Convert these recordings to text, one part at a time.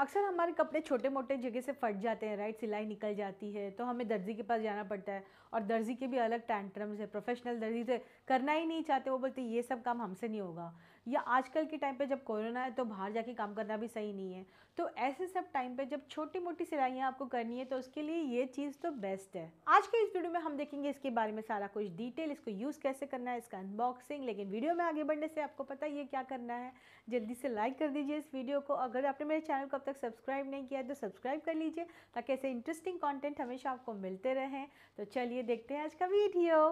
अक्सर हमारे कपड़े छोटे मोटे जगह से फट जाते हैं राइट सिलाई निकल जाती है तो हमें दर्जी के पास जाना पड़ता है और दर्जी के भी अलग टैंट्रम्स है प्रोफेशनल दर्जी से करना ही नहीं चाहते वो बोलते ये सब काम हमसे नहीं होगा या आजकल के टाइम पर जब कोरोना है तो बाहर जाके काम करना भी सही नहीं है तो ऐसे सब टाइम पर जब छोटी मोटी सिलाइयाँ आपको करनी है तो उसके लिए ये चीज़ तो बेस्ट है आज के इस वीडियो में हम देखेंगे इसके बारे में सारा कुछ डिटेल इसको यूज़ कैसे करना है इसका अनबॉक्सिंग लेकिन वीडियो में आगे बढ़ने से आपको पता ये क्या करना है जल्दी से लाइक कर दीजिए इस वीडियो को अगर आपने मेरे चैनल को अब तक सब्सक्राइब नहीं किया है तो सब्सक्राइब कर लीजिए ताकि ऐसे इंटरेस्टिंग कॉन्टेंट हमेशा आपको मिलते रहें तो चलिए देखते हैं आज का वीडियो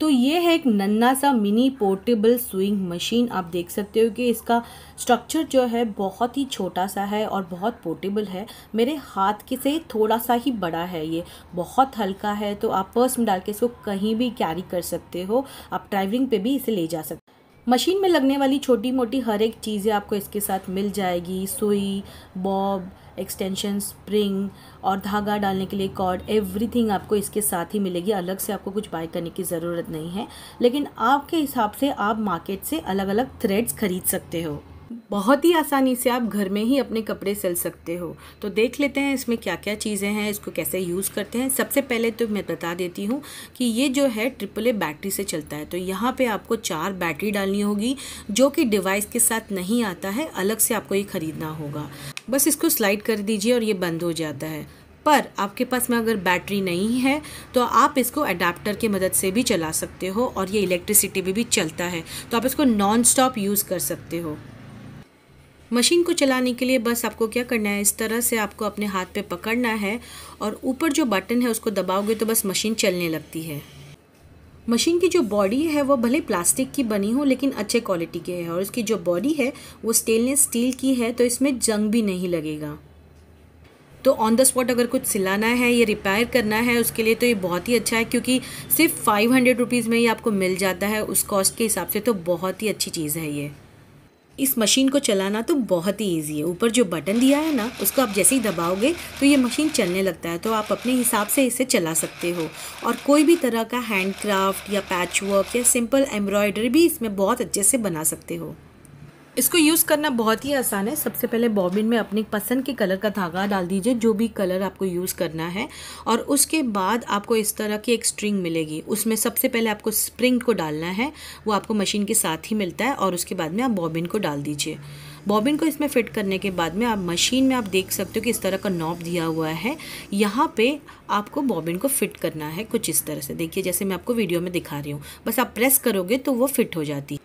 तो ये है एक नन्ना सा मिनी पोर्टेबल स्विंग मशीन आप देख सकते हो कि इसका स्ट्रक्चर जो है बहुत ही छोटा सा है और बहुत पोर्टेबल है मेरे हाथ के से थोड़ा सा ही बड़ा है ये बहुत हल्का है तो आप पर्स में डाल के इसको कहीं भी कैरी कर सकते हो आप ड्राइविंग पे भी इसे ले जा सकते मशीन में लगने वाली छोटी मोटी हर एक चीज़ें आपको इसके साथ मिल जाएगी सुई बॉब एक्सटेंशन स्प्रिंग और धागा डालने के लिए कॉर्ड एवरीथिंग आपको इसके साथ ही मिलेगी अलग से आपको कुछ बाय करने की ज़रूरत नहीं है लेकिन आपके हिसाब से आप मार्केट से अलग अलग थ्रेड्स खरीद सकते हो बहुत ही आसानी से आप घर में ही अपने कपड़े सिल सकते हो तो देख लेते हैं इसमें क्या क्या चीज़ें हैं इसको कैसे यूज़ करते हैं सबसे पहले तो मैं बता देती हूँ कि ये जो है ट्रिपल ए बैटरी से चलता है तो यहाँ पे आपको चार बैटरी डालनी होगी जो कि डिवाइस के साथ नहीं आता है अलग से आपको ये ख़रीदना होगा बस इसको स्लाइड कर दीजिए और ये बंद हो जाता है पर आपके पास में अगर बैटरी नहीं है तो आप इसको अडाप्टर की मदद से भी चला सकते हो और ये इलेक्ट्रिसिटी भी, भी चलता है तो आप इसको नॉन स्टॉप यूज़ कर सकते हो मशीन को चलाने के लिए बस आपको क्या करना है इस तरह से आपको अपने हाथ पे पकड़ना है और ऊपर जो बटन है उसको दबाओगे तो बस मशीन चलने लगती है मशीन की जो बॉडी है वो भले प्लास्टिक की बनी हो लेकिन अच्छे क्वालिटी की है और उसकी जो बॉडी है वो स्टेनलेस स्टील की है तो इसमें जंग भी नहीं लगेगा तो ऑन द स्पॉट अगर कुछ सिलाना है या रिपेयर करना है उसके लिए तो ये बहुत ही अच्छा है क्योंकि सिर्फ फाइव हंड्रेड रुपीज़ में ही आपको मिल जाता है उस कॉस्ट के हिसाब से तो बहुत ही अच्छी चीज़ है ये इस मशीन को चलाना तो बहुत ही ईजी है ऊपर जो बटन दिया है ना उसको आप जैसे ही दबाओगे तो ये मशीन चलने लगता है तो आप अपने हिसाब से इसे चला सकते हो और कोई भी तरह का हैंडक्राफ्ट या पैच वर्क या सिंपल एम्ब्रॉयडरी भी इसमें बहुत अच्छे से बना सकते हो इसको यूज़ करना बहुत ही आसान है सबसे पहले बॉबिन में अपनी पसंद के कलर का धागा डाल दीजिए जो भी कलर आपको यूज़ करना है और उसके बाद आपको इस तरह की एक स्ट्रिंग मिलेगी उसमें सबसे पहले आपको स्प्रिंग को डालना है वो आपको मशीन के साथ ही मिलता है और उसके बाद में आप बॉबिन को डाल दीजिए बॉबिन को इसमें फिट करने के बाद में आप मशीन में आप देख सकते हो कि इस तरह का नॉब दिया हुआ है यहाँ पे आपको बॉबिन को फिट करना है कुछ इस तरह से देखिए जैसे मैं आपको वीडियो में दिखा रही हूँ बस आप प्रेस करोगे तो वो फिट हो जाती है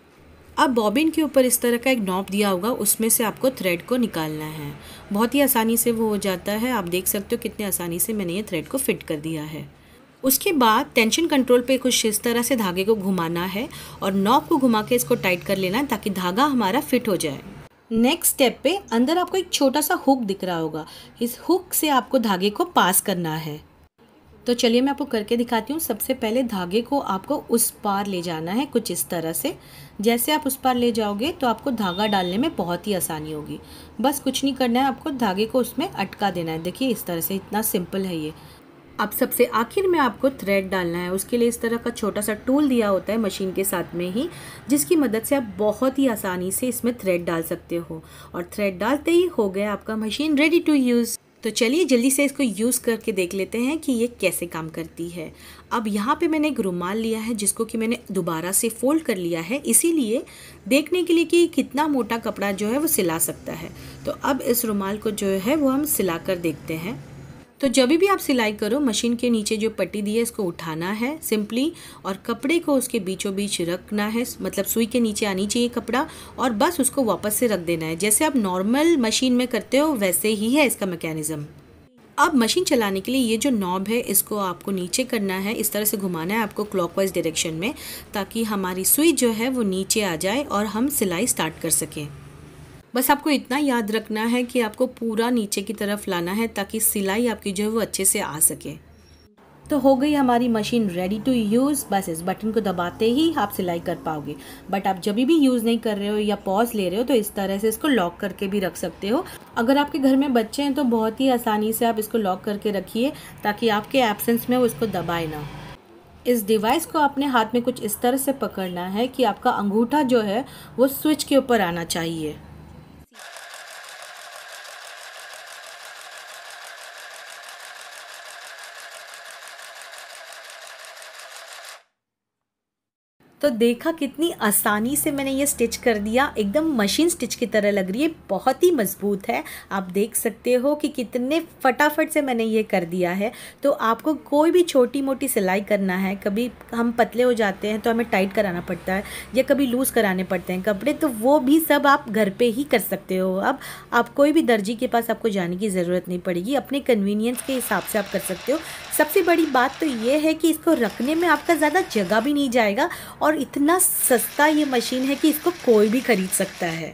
अब बॉबिन के ऊपर इस तरह का एक नॉप दिया होगा उसमें से आपको थ्रेड को निकालना है बहुत ही आसानी से वो हो जाता है आप देख सकते हो कितने आसानी से मैंने ये थ्रेड को फिट कर दिया है उसके बाद टेंशन कंट्रोल पे कुछ इस तरह से धागे को घुमाना है और नॉप को घुमा के इसको टाइट कर लेना है ताकि धागा हमारा फिट हो जाए नेक्स्ट स्टेप पे अंदर आपको एक छोटा सा हुक दिख रहा होगा इस हुक से आपको धागे को पास करना है तो चलिए मैं आपको करके दिखाती हूँ सबसे पहले धागे को आपको उस पार ले जाना है कुछ इस तरह से जैसे आप उस पार ले जाओगे तो आपको धागा डालने में बहुत ही आसानी होगी बस कुछ नहीं करना है आपको धागे को उसमें अटका देना है देखिए इस तरह से इतना सिंपल है ये अब सबसे आखिर में आपको थ्रेड डालना है उसके लिए इस तरह का छोटा सा टूल दिया होता है मशीन के साथ में ही जिसकी मदद से आप बहुत ही आसानी से इसमें थ्रेड डाल सकते हो और थ्रेड डालते ही हो गया आपका मशीन रेडी टू यूज़ तो चलिए जल्दी से इसको यूज़ करके देख लेते हैं कि ये कैसे काम करती है अब यहाँ पे मैंने एक रुमाल लिया है जिसको कि मैंने दोबारा से फ़ोल्ड कर लिया है इसीलिए देखने के लिए कि कितना मोटा कपड़ा जो है वो सिला सकता है तो अब इस रुमाल को जो है वो हम सिला कर देखते हैं तो जब भी आप सिलाई करो मशीन के नीचे जो पट्टी दी है इसको उठाना है सिंपली और कपड़े को उसके बीचों बीच रखना है मतलब सुई के नीचे आनी चाहिए कपड़ा और बस उसको वापस से रख देना है जैसे आप नॉर्मल मशीन में करते हो वैसे ही है इसका मैकेनिज़्म अब मशीन चलाने के लिए ये जो नॉब है इसको आपको नीचे करना है इस तरह से घुमाना है आपको क्लॉकवाइज डायरेक्शन में ताकि हमारी सुई जो है वो नीचे आ जाए और हम सिलाई स्टार्ट कर सकें बस आपको इतना याद रखना है कि आपको पूरा नीचे की तरफ लाना है ताकि सिलाई आपकी जो है वो अच्छे से आ सके तो हो गई हमारी मशीन रेडी टू यूज़ बस इस बटन को दबाते ही आप सिलाई कर पाओगे बट आप जब भी यूज़ नहीं कर रहे हो या पॉज ले रहे हो तो इस तरह से इसको लॉक करके भी रख सकते हो अगर आपके घर में बच्चे हैं तो बहुत ही आसानी से आप इसको लॉक करके रखिए ताकि आपके एबसेंस में वो इसको दबाए ना इस डिवाइस को अपने हाथ में कुछ इस तरह से पकड़ना है कि आपका अंगूठा जो है वो स्विच के ऊपर आना चाहिए तो देखा कितनी आसानी से मैंने ये स्टिच कर दिया एकदम मशीन स्टिच की तरह लग रही है बहुत ही मज़बूत है आप देख सकते हो कि कितने फटाफट से मैंने ये कर दिया है तो आपको कोई भी छोटी मोटी सिलाई करना है कभी हम पतले हो जाते हैं तो हमें टाइट कराना पड़ता है या कभी लूज़ कराने पड़ते हैं कपड़े तो वो भी सब आप घर पर ही कर सकते हो अब आप कोई भी दर्जी के पास आपको जाने की ज़रूरत नहीं पड़ेगी अपने कन्वीनियंस के हिसाब से आप कर सकते हो सबसे बड़ी बात तो ये है कि इसको रखने में आपका ज़्यादा जगह भी नहीं जाएगा और और इतना सस्ता ये मशीन है कि इसको कोई भी खरीद सकता है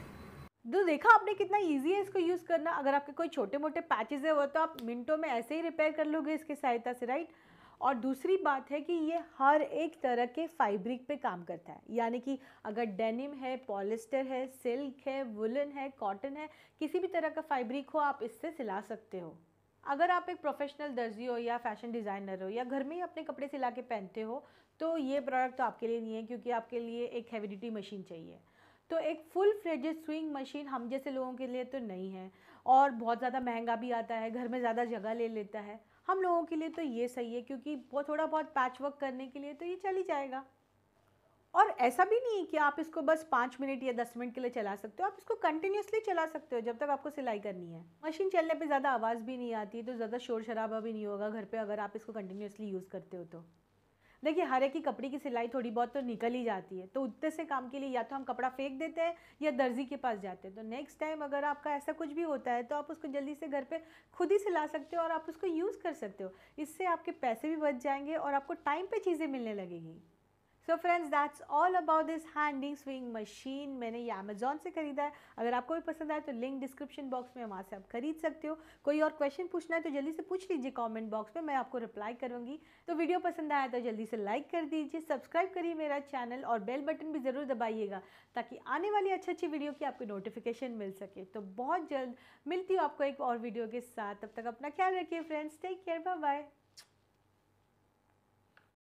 तो देखा आपने कितना इजी है इसको यूज़ करना अगर आपके कोई छोटे मोटे पैचेज है वो तो आप मिनटों में ऐसे ही रिपेयर कर लोगे इसके सहायता से राइट और दूसरी बात है कि ये हर एक तरह के फाइब्रिक पे काम करता है यानी कि अगर डेनिम है पॉलिस्टर है सिल्क है वुलन है कॉटन है किसी भी तरह का फाइब्रिक हो आप इससे सिला सकते हो अगर आप एक प्रोफेशनल दर्जी हो या फैशन डिज़ाइनर हो या घर में ही अपने कपड़े सिला के पहनते हो तो ये प्रोडक्ट तो आपके लिए नहीं है क्योंकि आपके लिए एक हैविडिटी मशीन चाहिए तो एक फुल फ्लेजेड स्विंग मशीन हम जैसे लोगों के लिए तो नहीं है और बहुत ज़्यादा महंगा भी आता है घर में ज़्यादा जगह ले लेता है हम लोगों के लिए तो ये सही है क्योंकि बहुत थोड़ा बहुत पैच वर्क करने के लिए तो ये चल ही जाएगा और ऐसा भी नहीं कि आप इसको बस पाँच मिनट या दस मिनट के लिए चला सकते हो आप इसको कंटिन्यूसली चला सकते हो जब तक आपको सिलाई करनी है मशीन चलने पे ज़्यादा आवाज़ भी नहीं आती तो ज़्यादा शोर शराबा भी नहीं होगा घर पे अगर आप इसको कंटिन्यूसली यूज़ करते हो तो देखिए हर एक कपड़े की सिलाई थोड़ी बहुत तो निकल ही जाती है तो उतने से काम के लिए या तो हम कपड़ा फेंक देते हैं या दर्जी के पास जाते हैं तो नेक्स्ट टाइम अगर आपका ऐसा कुछ भी होता है तो आप उसको जल्दी से घर पर खुद ही सिला सकते हो और आप उसको यूज़ कर सकते हो इससे आपके पैसे भी बच जाएंगे और आपको टाइम पर चीज़ें मिलने लगेंगी so friends that's all about this handing sewing machine मैंने ये अमेजोन से खरीदा है अगर आपको भी पसंद आए तो लिंक डिस्क्रिप्शन बॉक्स में वहाँ से आप खरीद सकते हो कोई और क्वेश्चन पूछना है तो जल्दी से पूछ लीजिए कॉमेंट बॉक्स में मैं आपको रिप्लाई करूँगी तो वीडियो पसंद आया तो जल्दी से लाइक कर दीजिए सब्सक्राइब करिए मेरा चैनल और बेल बटन भी ज़रूर दबाइएगा ताकि आने वाली अच्छी अच्छी वीडियो की आपको नोटिफिकेशन मिल सके तो बहुत जल्द मिलती हूँ आपको एक और वीडियो के साथ तब तक अपना ख्याल रखिए friends take care bye bye